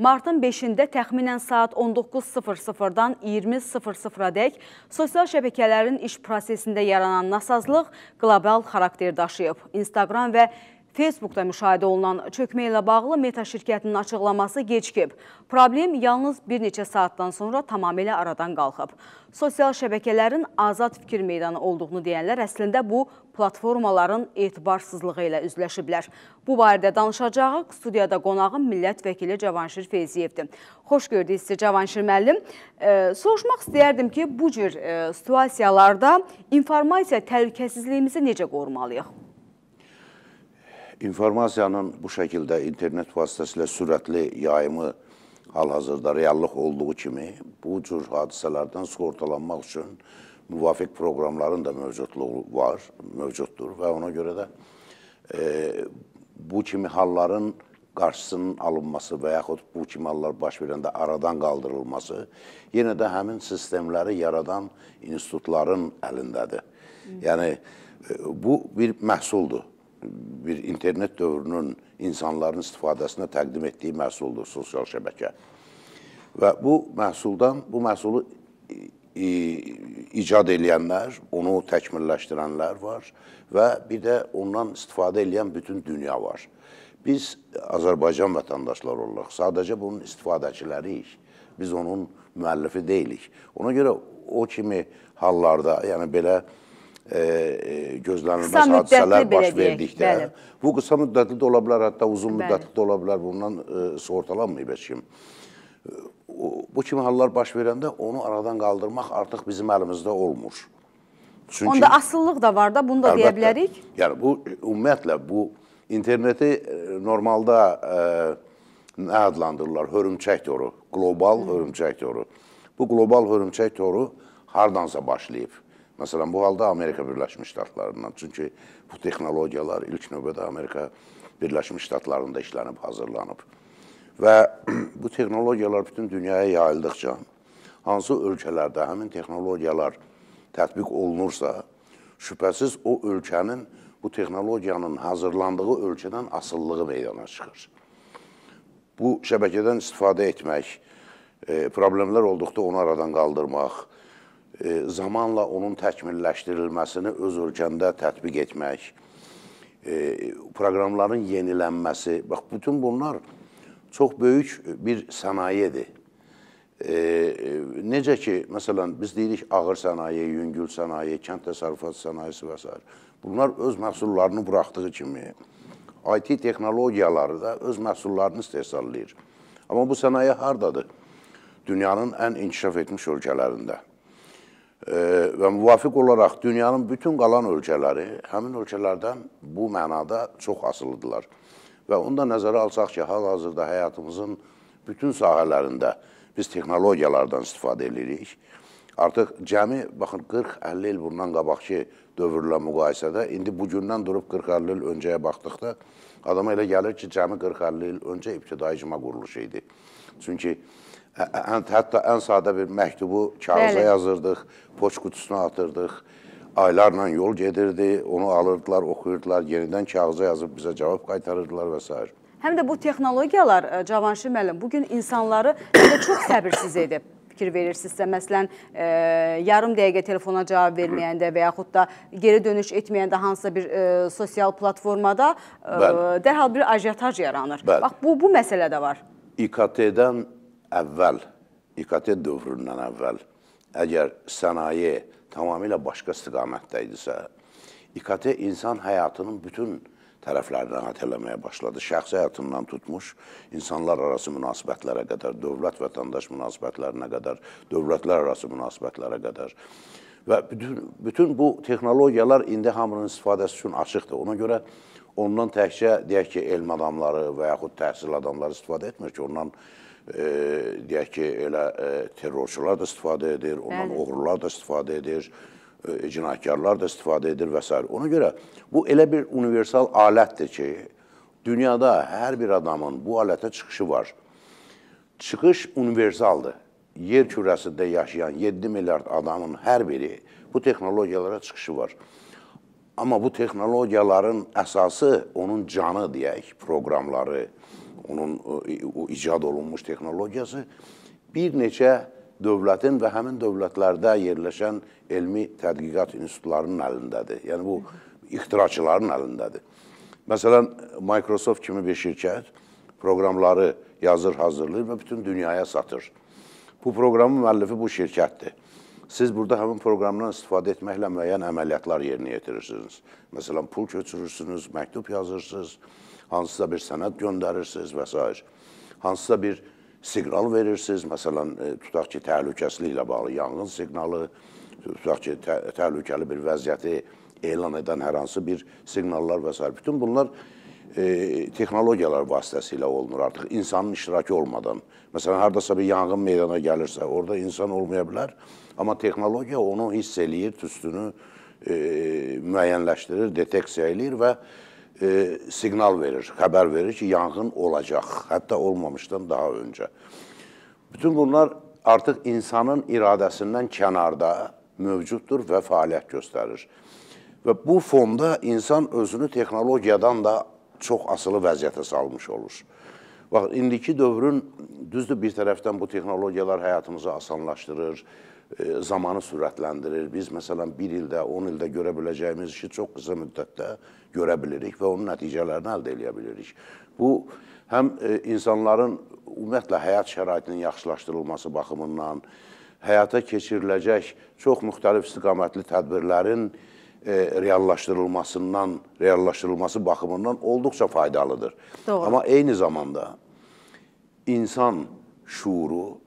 martın 5-də təxminən saat 19.00-dan 20.00-a dək sosial şəbəkələrin iş prosesində yaranan nasazlıq qlobal xarakter daşıyıb. Instagram və Facebookda müşahidə olunan çökmə ilə bağlı Meta şirkətinin açıqlaması gecikib. Problem yalnız bir neçə saatdan sonra tamamilə aradan qalxıb. Sosial şəbəkələrin azad fikir meydanı olduğunu deyənlər əslində bu platformaların etibarsızlığı ilə üzləşiblər. Bu barədə danışacağı studiyada qonağım millət vəkili Cavanşir Feyziyevdir. Xoş gördük sizə Cavanşir müəllim. E, soruşmaq istəyərdim ki, bu cür e, situasiyalarda informasiya təhlükəsizliyimizi necə qorumalıyıq? İnformasiyanın bu şəkildə internet vasitəsilə sürətli yayımı hal-hazırda reallıq olduğu kimi bu cür hadisələrdən sığortalanmaq üçün müvafiq proqramların da mövcudluğu var, mövcuddur və ona görə də e, bu kimi halların qarşısının alınması və yaxud bu kimi hallar baş verəndə aradan qaldırılması yenə də həmin sistemləri yaradan institutların əlindədir. Yəni, e, bu bir məhsuldur bir internet dövrünün insanların istifadəsinə təqdim etdiyi məhsuldur sosial şəbəkə. Və bu məhsuldan, bu məhsulu icad edənlər, onu təkmilləşdirənlər var və bir də ondan istifadə edən bütün dünya var. Biz Azərbaycan vətəndaşları olaraq sadəcə bunun istifadəçiləriyik. Biz onun müəllifi deyilik. Ona görə o kimi hallarda, yəni belə E, e, gözlənilməz hadisələr baş deyək, verdikdə, bəli. bu qısa müddətli də ola bilər, hətta uzun bəli. müddətli də ola bilər, bundan e, sığortalanmayıb heç kim. E, bu kimi hallar baş verəndə onu aradan qaldırmaq artıq bizim əlimizdə olmur. Çünki, Onda asıllıq da var da, bunu da əlbəttə, deyə bilərik. Yəni, bu, ümumiyyətlə, bu interneti normalda e, nə adlandırırlar? Hörümçək toru, qlobal hörümçək toru. Bu qlobal hörümçək toru hardansa başlayıb. Məsələn, bu halda Amerika Birləşmiş Ştatlarından. Çünki bu texnologiyalar ilk növbədə Amerika Birləşmiş Ştatlarında işlənib, hazırlanıb. Və bu texnologiyalar bütün dünyaya yayıldıqca, hansı ölkələrdə həmin texnologiyalar tətbiq olunursa, şübhəsiz o ölkənin bu texnologiyanın hazırlandığı ölkədən asıllığı meydana çıxır. Bu şəbəkədən istifadə etmək, e, problemlər olduqda onu aradan qaldırmaq, E, zamanla onun təkmilləşdirilməsini öz ölkəndə tətbiq etmək, e, proqramların yenilənməsi, bax, bütün bunlar çox böyük bir sənayedir. E, necə ki, məsələn, biz deyirik ağır sənaye, yüngül sənaye, kənd təsərrüfat sənayesi və s. Bunlar öz məhsullarını buraxdığı kimi, IT texnologiyaları da öz məhsullarını istehsallayır. Amma bu sənaye hardadır? Dünyanın ən inkişaf etmiş ölkələrində və müvafiq olaraq dünyanın bütün qalan ölkələri həmin ölkələrdən bu mənada çox asılıdırlar. Və onu da nəzərə alsaq ki, hal-hazırda həyatımızın bütün sahələrində biz texnologiyalardan istifadə edirik. Artıq cəmi, baxın, 40-50 il bundan qabaqki dövrlə müqayisədə, indi bugündən durub 40-50 il öncəyə baxdıqda, adama elə gəlir ki, cəmi 40-50 il öncə ibtidai icma quruluşu idi. Çünki Ən, hətta ən sadə bir məktubu kağıza yazırdıq, poçt qutusuna atırdıq, aylarla yol gedirdi, onu alırdılar, oxuyurdular, yenidən kağıza yazıb bizə cavab qaytarırdılar və s. Həm də bu texnologiyalar, Cavanşir müəllim, bugün insanları çox səbirsiz edib fikir verirsinizsə, məsələn, e, yarım dəqiqə telefona cavab verməyəndə və yaxud da geri dönüş etməyəndə hansısa bir e, sosial platformada e, dərhal bir ajotaj yaranır. Bəli. Bax, bu, bu məsələ də var. İKT-dən əvvəl, İKT dövründən əvvəl, əgər sənaye tamamilə başqa istiqamətdə idisə, İKT insan həyatının bütün tərəflərini əhatə eləməyə başladı. Şəxsi həyatından tutmuş, insanlar arası münasibətlərə qədər, dövlət-vətəndaş münasibətlərinə qədər, dövlətlər arası münasibətlərə qədər. Və bütün, bütün bu texnologiyalar indi hamının istifadəsi üçün açıqdır. Ona görə ondan təkcə, deyək ki, elm adamları və yaxud təhsil adamları istifadə etmir ki, ondan e, deyək ki, elə e, terrorçular da istifadə edir, ondan Bəli. oğurlar da istifadə edir, e, cinayətkarlar da istifadə edir və s. Ona görə bu elə bir universal alətdir ki, dünyada hər bir adamın bu alətə çıxışı var. Çıxış universaldır. Yer kürəsində yaşayan 7 milyard adamın hər biri bu texnologiyalara çıxışı var. Amma bu texnologiyaların əsası onun canı deyək, proqramları, onun o e, icad olunmuş texnologiyası bir neçə dövlətin və həmin dövlətlərdə yerləşən elmi tədqiqat institutlarının əlindədir. Yəni bu ixtiraçıların əlindədir. Məsələn, Microsoft kimi bir şirkət proqramları yazır, hazırlayır və bütün dünyaya satır. Bu proqramın müəllifi bu şirkətdir. Siz burada həmin proqramdan istifadə etməklə müəyyən əməliyyatlar yerinə yetirirsiniz. Məsələn, pul köçürürsünüz, məktub yazırsınız, hansısa bir sənəd göndərirsiniz və s. Hansısa bir siqnal verirsiniz, məsələn, e, tutaq ki, təhlükəsizliklə bağlı yanğın siqnalı, tutaq ki, tə təhlükəli bir vəziyyəti elan edən hər hansı bir siqnallar və s. Bütün bunlar e, texnologiyalar vasitəsilə olunur artıq, insanın iştirakı olmadan. Məsələn, haradasa bir yanğın meydana gəlirsə, orada insan olmaya bilər, amma texnologiya onu hiss eləyir, tüstünü e, müəyyənləşdirir, deteksiya eləyir və e, siqnal verir, xəbər verir ki, yanğın olacaq, hətta olmamışdan daha öncə. Bütün bunlar artıq insanın iradəsindən kənarda mövcuddur və fəaliyyət göstərir. Və bu fonda insan özünü texnologiyadan da çox asılı vəziyyətə salmış olur. Bax, indiki dövrün, düzdür bir tərəfdən bu texnologiyalar həyatımızı asanlaşdırır, e, zamanı sürətləndirir. Biz, məsələn, bir ildə, 10 ildə görə biləcəyimiz işi çox qısa müddətdə görə bilirik və onun nəticələrini əldə edə bilirik. Bu, həm e, insanların ümumiyyətlə həyat şəraitinin yaxşılaşdırılması baxımından, həyata keçiriləcək çox müxtəlif istiqamətli tədbirlərin e, reallaşdırılmasından, reallaşdırılması baxımından olduqca faydalıdır. Doğru. Amma eyni zamanda insan şuuru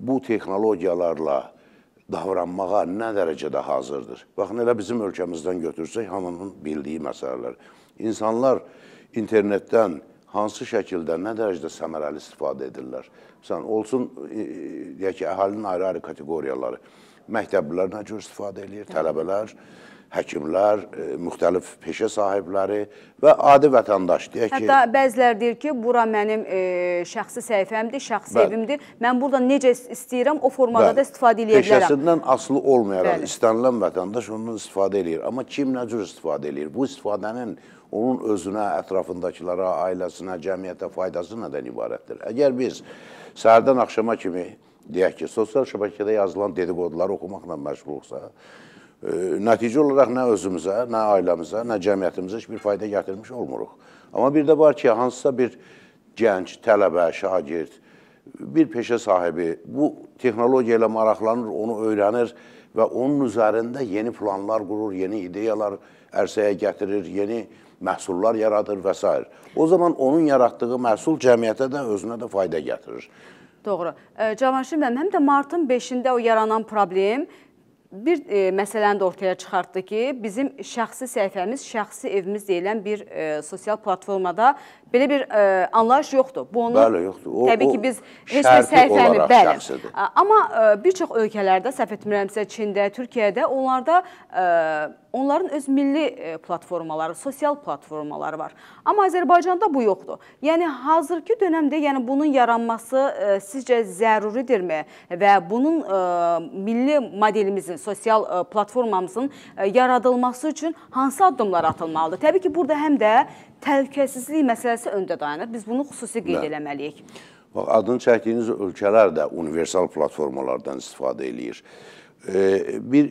bu texnologiyalarla davranmağa nə dərəcədə hazırdır? Baxın, elə bizim ölkəmizdən götürsək, hamının bildiyi məsələlər. İnsanlar internetdən hansı şəkildə, nə dərəcədə səmərəli istifadə edirlər. Məsələn, olsun e, e, deyək ki, əhalinin ayrı-ayrı kateqoriyaları. Məktəblilər nə cür istifadə eləyir, tələbələr, həkimlər, e, müxtəlif peşə sahibləri və adi vətəndaş deyək ki, Hətta bəzilər deyir ki, bura mənim e, şəxsi səhifəmdir, şəxsi bəli. evimdir. Mən burada necə istəyirəm, o formada bəli. da istifadə edə bilərəm. Peşəsindən asılı olmayaraq bəli. istənilən vətəndaş ondan istifadə eləyir. Amma kim nə cür istifadə eləyir? Bu istifadənin onun özünə, ətrafındakılara, ailəsinə, cəmiyyətə faydası nədən ibarətdir? Əgər biz səhərdən axşama kimi, deyək ki, sosial şəbəkədə yazılan dediqoduları oxumaqla məşğuluqsa, e, nəticə olaraq nə özümüzə, nə ailəmizə, nə cəmiyyətimizə heç bir fayda gətirmiş olmuruq. Amma bir də var ki, hansısa bir gənc, tələbə, şagird, bir peşə sahibi bu texnologiya ilə maraqlanır, onu öyrənir və onun üzərində yeni planlar qurur, yeni ideyalar ərsəyə gətirir, yeni məhsullar yaradır və s. O zaman onun yaratdığı məhsul cəmiyyətə də özünə də fayda gətirir. Doğru. Cavanşir müəllim, həm də martın 5-də o yaranan problem bir e, məsələni də ortaya çıxartdı ki, bizim şəxsi səhifəmiz, şəxsi evimiz deyilən bir e, sosial platformada belə bir e, anlayış yoxdur. Bu onun Bəli, yoxdur. O, təbii ki, biz heç bir səhifəni bəli. Şəxsidir. Amma e, bir çox ölkələrdə, səhv etmirəmsə, Çində, Türkiyədə onlarda e, Onların öz milli e, platformaları, sosial platformaları var. Amma Azərbaycanda bu yoxdur. Yəni hazırki dövrdə yəni bunun yaranması ə, e, sizcə zəruridirmi və bunun ə, e, milli modelimizin, sosial ə, platformamızın ə, yaradılması üçün hansı addımlar atılmalıdır? Təbii ki, burada həm də təhlükəsizlik məsələsi öndə dayanır. Biz bunu xüsusi qeyd eləməliyik. Bax, adını çəkdiyiniz ölkələr də universal platformalardan istifadə eləyir. Bir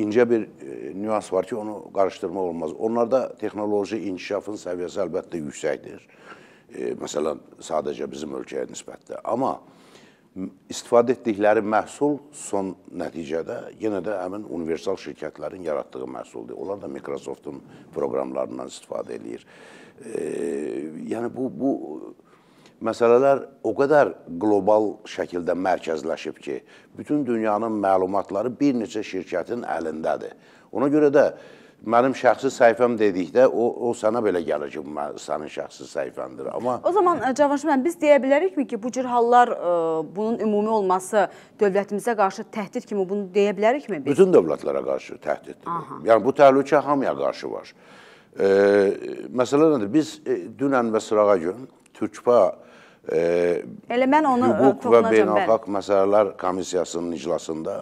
incə bir e, nüans var ki, onu qarışdırmaq olmaz. Onlarda texnoloji inkişafın səviyyəsi əlbəttə yüksəkdir. E, məsələn, sadəcə bizim ölkəyə nisbətdə. Amma istifadə etdikləri məhsul son nəticədə yenə də həmin universal şirkətlərin yaratdığı məhsuldur. Onlar da Microsoftun proqramlarından istifadə eləyir. E, yəni bu bu məsələlər o qədər qlobal şəkildə mərkəzləşib ki, bütün dünyanın məlumatları bir neçə şirkətin əlindədir. Ona görə də mənim şəxsi səhifəm dedikdə o, o sənə belə gəlir ki, bu sənin şəxsi səhifəndir. Amma O zaman e, Cavanşir müəllim biz deyə bilərikmi ki, bu cür hallar ə, e, bunun ümumi olması dövlətimizə qarşı təhdid kimi bunu deyə bilərikmi biz? Bütün dövlətlərə qarşı təhdiddir. Aha. Yəni bu təhlükə hamıya qarşı var. E, məsələ nədir? Biz e, dünən və sırağa gün Türkpa Elə mən onu hüquq və beynəlxalq bəli. məsələlər komissiyasının iclasında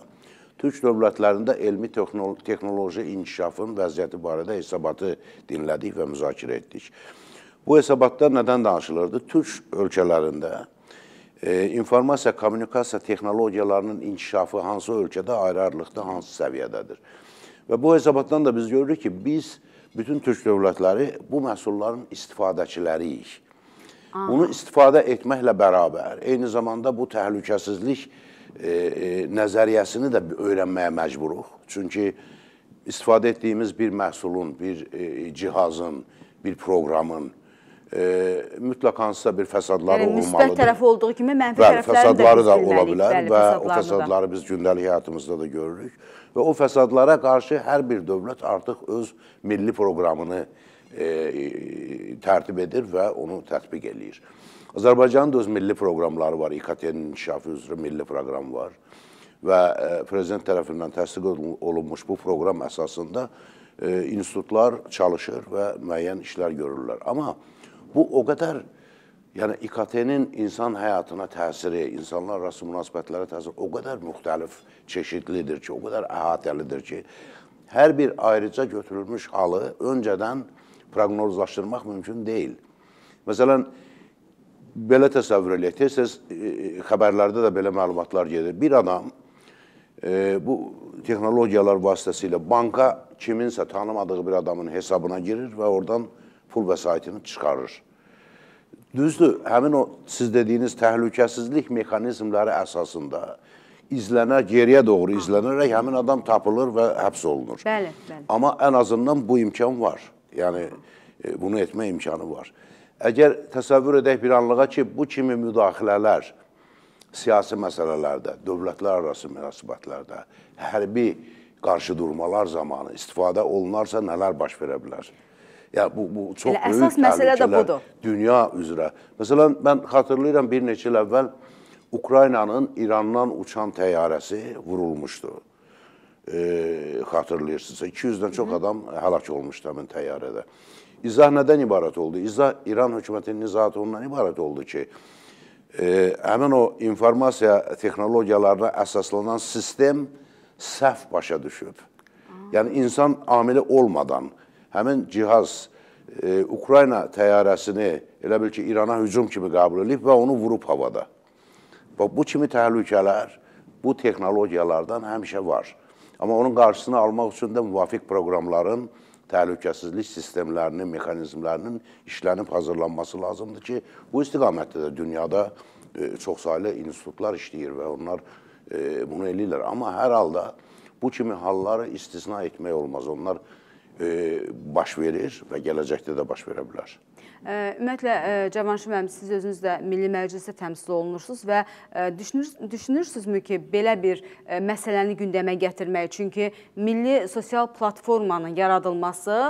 Türk dövlətlərində elmi texnoloji inkişafın vəziyyəti barədə hesabatı dinlədik və müzakirə etdik. Bu hesabatda nədən danışılırdı? Türk ölkələrində e, informasiya, kommunikasiya texnologiyalarının inkişafı hansı ölkədə, ayrı-ayrılıqda hansı səviyyədədir? Və bu hesabatdan da biz görürük ki, biz bütün Türk dövlətləri bu məhsulların istifadəçiləriyik Aha. Bunu istifadə etməklə bərabər, eyni zamanda bu təhlükəsizlik e, e, nəzəriyyəsini də öyrənməyə məcburuq. Çünki istifadə etdiyimiz bir məhsulun, bir e, cihazın, bir proqramın e, mütləq hansısa bir fəsadları yəni, olmalıdır. Müsbət tərəfi olduğu kimi mənfi bəli, tərəfləri də olur bilər bəli, və o fəsadları da. biz gündəlik həyatımızda da görürük və o fəsadlara qarşı hər bir dövlət artıq öz milli proqramını e, tərtib edir və onu tətbiq eləyir. Azərbaycanın da öz milli proqramları var, İKT-nin inkişafı üzrə milli proqram var və e, prezident tərəfindən təsdiq olunmuş bu proqram əsasında e, institutlar çalışır və müəyyən işlər görürlər. Amma bu o qədər Yəni İKT-nin insan həyatına təsiri, insanlar arası münasibətlərə təsiri o qədər müxtəlif, çeşidlidir ki, o qədər əhatəlidir ki, hər bir ayrıca götürülmüş halı öncədən proqnozlaşdırmaq mümkün deyil. Məsələn, belə təsəvvür eləyək, tez-tez e, e, xəbərlərdə də belə məlumatlar gedir. Bir adam e, bu texnologiyalar vasitəsilə banka kiminsə tanımadığı bir adamın hesabına girir və oradan pul vəsaitini çıxarır. Düzdür, həmin o siz dediyiniz təhlükəsizlik mexanizmləri əsasında izlənər, geriyə doğru izlənərək həmin adam tapılır və həbs olunur. Bəli, bəli. Amma ən azından bu imkan var. Yəni e, bunu etmə imkanı var. Əgər təsəvvür edək bir anlığa ki, bu kimi müdaxilələr siyasi məsələlərdə, dövlətlər arası münasibətlərdə, hərbi qarşıdurmalar zamanı istifadə olunarsa nələr baş verə bilər? Ya yəni, bu bu çox Elə böyük əsas məsələ də budur. Dünya üzrə. Məsələn, mən xatırlayıram bir neçə il əvvəl Ukraynanın İrandan uçan təyyarəsi vurulmuşdu e, xatırlayırsınızsa 200-dən çox adam həlak olmuşdu həmin təyyarədə. İzah nədən ibarət oldu? İzah İran hökumətinin izahatı ondan ibarət oldu ki, e, həmin o informasiya texnologiyalarına əsaslanan sistem səhv başa düşüb. Yəni insan amili olmadan həmin cihaz e, Ukrayna təyyarəsini elə bil ki, İrana hücum kimi qəbul edib və onu vurub havada. Və bu kimi təhlükələr bu texnologiyalardan həmişə var. Amma onun qarşısını almaq üçün də müvafiq proqramların, təhlükəsizlik sistemlərinin, mexanizmlərinin işlənib hazırlanması lazımdır ki, bu istiqamətdə də dünyada e, çoxsaylı institutlar işləyir və onlar e, bunu eləyirlər. Amma hər halda bu kimi halları istisna etmək olmaz. Onlar e, baş verir və gələcəkdə də baş verə bilər. Ümumiyyətlə e, Cavanşir müəllim siz özünüz də Milli Məclisə təmsil olunursunuz və e, düşünür, düşünürsünüzmü ki, belə bir e, məsələni gündəmə gətirmək? Çünki milli sosial platformanın yaradılması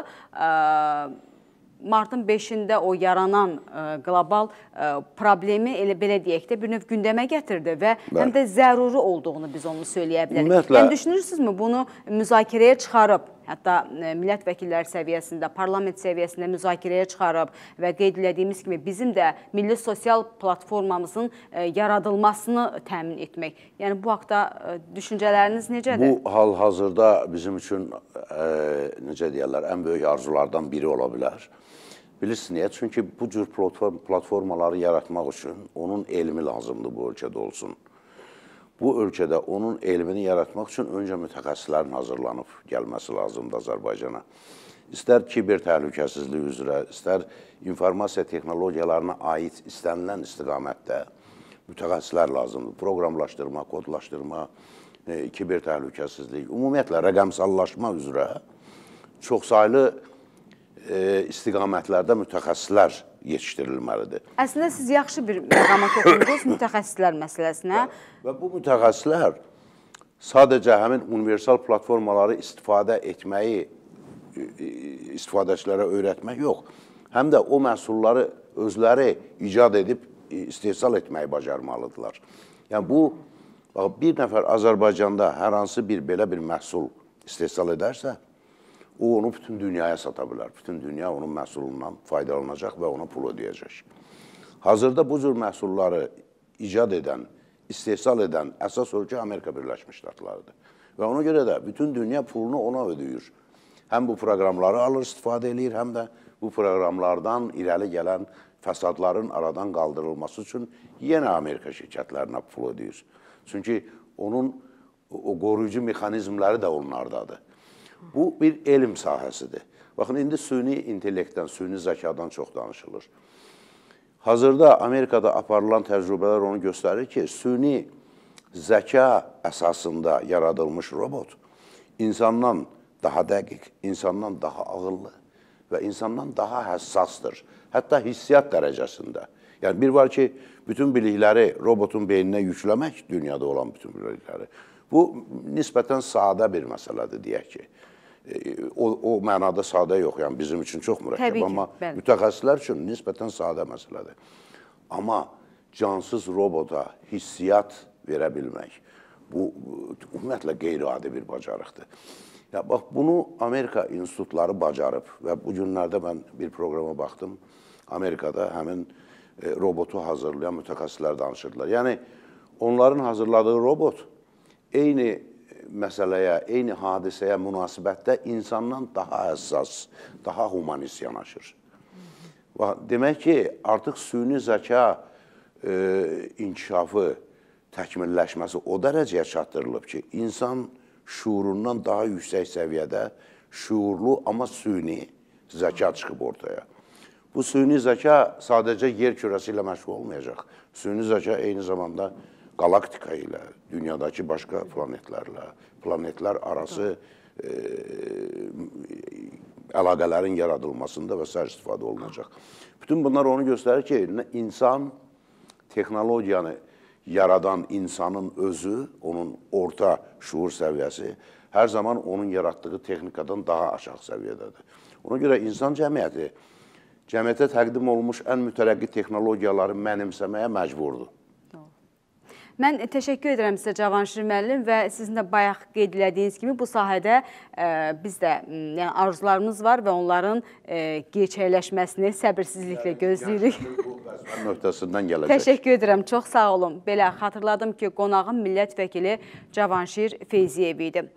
martın 5-də o yaranan ə, qlobal ə, problemi elə belə deyək də bir növ gündəmə gətirdi və Bəli. həm də zəruri olduğunu biz onu söyləyə bilərik. Ümumiyyətlə, həm düşünürsünüzmü bunu müzakirəyə çıxarıb hətta e, millət vəkilləri səviyyəsində, parlament səviyyəsində müzakirəyə çıxarıb və qeyd elədiyimiz kimi bizim də milli sosial platformamızın e, yaradılmasını təmin etmək. Yəni bu haqqda e, düşüncələriniz necədir? Bu hal-hazırda bizim üçün ə, necə deyirlər, ən böyük arzulardan biri ola bilər. Bilirsiniz niyə? Çünki bu cür platformaları yaratmaq üçün onun elmi lazımdır bu ölkədə olsun bu ölkədə onun elmini yaratmaq üçün öncə mütəxəssislərin hazırlanıb gəlməsi lazımdır Azərbaycana. İstər kiber təhlükəsizlik üzrə, istər informasiya texnologiyalarına aid istənilən istiqamətdə mütəxəssislər lazımdır. Proqramlaşdırma, kodlaşdırma, e, kiber təhlükəsizlik, ümumiyyətlə rəqəmsallaşma üzrə çoxsaylı E, istiqamətlərdə mütəxəssislər yetişdirilməlidir. Əslində siz yaxşı bir məqama toxundunuz mütəxəssislər məsələsinə. Və bu mütəxəssislər sadəcə həmin universal platformaları istifadə etməyi e, e, istifadəçilərə öyrətmək yox, həm də o məhsulları özləri icad edib istehsal etməyi bacarmalıdırlar. Yəni bu bir nəfər Azərbaycanda hər hansı bir belə bir məhsul istehsal edərsə, o onu bütün dünyaya sata bilər. Bütün dünya onun məhsulundan faydalanacaq və ona pul ödəyəcək. Hazırda bu cür məhsulları icad edən, istehsal edən əsas ölkə Amerika Birləşmiş Ştatlarıdır. Və ona görə də bütün dünya pulunu ona ödəyir. Həm bu proqramları alır, istifadə eləyir, həm də bu proqramlardan irəli gələn fəsadların aradan qaldırılması üçün yenə Amerika şirkətlərinə pul ödəyir. Çünki onun o qoruyucu mexanizmləri də onlardadır. Bu bir elm sahəsidir. Baxın, indi süni intellektdən, süni zəkadan çox danışılır. Hazırda Amerikada aparılan təcrübələr onu göstərir ki, süni zəka əsasında yaradılmış robot insandan daha dəqiq, insandan daha ağıllı və insandan daha həssasdır. Hətta hissiyat dərəcəsində. Yəni bir var ki, bütün bilikləri robotun beyninə yükləmək dünyada olan bütün bilikləri. Bu nisbətən sadə bir məsələdir deyək ki o, o mənada sadə yox, yəni bizim üçün çox mürəkkəb, ki, amma bəli. mütəxəssislər üçün nisbətən sadə məsələdir. Amma cansız robota hissiyat verə bilmək, bu, ümumiyyətlə qeyri-adi bir bacarıqdır. Ya, bax, bunu Amerika institutları bacarıb və bu günlərdə mən bir proqrama baxdım, Amerikada həmin e, robotu hazırlayan mütəxəssislər danışırdılar. Yəni, onların hazırladığı robot eyni məsələyə, eyni hadisəyə münasibətdə insandan daha həssas, daha humanist yanaşır. Demək ki, artıq süni zəka e, inkişafı, təkmilləşməsi o dərəcəyə çatdırılıb ki, insan şuurundan daha yüksək səviyyədə şuurlu, amma süni zəka çıxıb ortaya. Bu süni zəka sadəcə yer kürəsi ilə məşğul olmayacaq. Süni zəka eyni zamanda qalaktika ilə, dünyadakı başqa planetlərlə, planetlər arası e, əlaqələrin yaradılmasında və sər istifadə olunacaq. Bütün bunlar onu göstərir ki, insan texnologiyanı yaradan insanın özü, onun orta şuur səviyyəsi hər zaman onun yaratdığı texnikadan daha aşağı səviyyədədir. Ona görə insan cəmiyyəti cəmiyyətə təqdim olunmuş ən mütərəqqi texnologiyaları mənimsəməyə məcburdur. Mən e, təşəkkür edirəm sizə Cavanşir müəllim və sizin də bayaq qeyd elədiyiniz kimi bu sahədə ə, e, biz də yəni arzularımız var və onların ə, e, gerçəkləşməsini səbirsizliklə yəni gözləyirik. Nöqtəsindən gələcək. Təşəkkür edirəm. Çox sağ olun. Belə xatırladım ki, qonağım millət vəkili Cavanşir Feyziyev idi.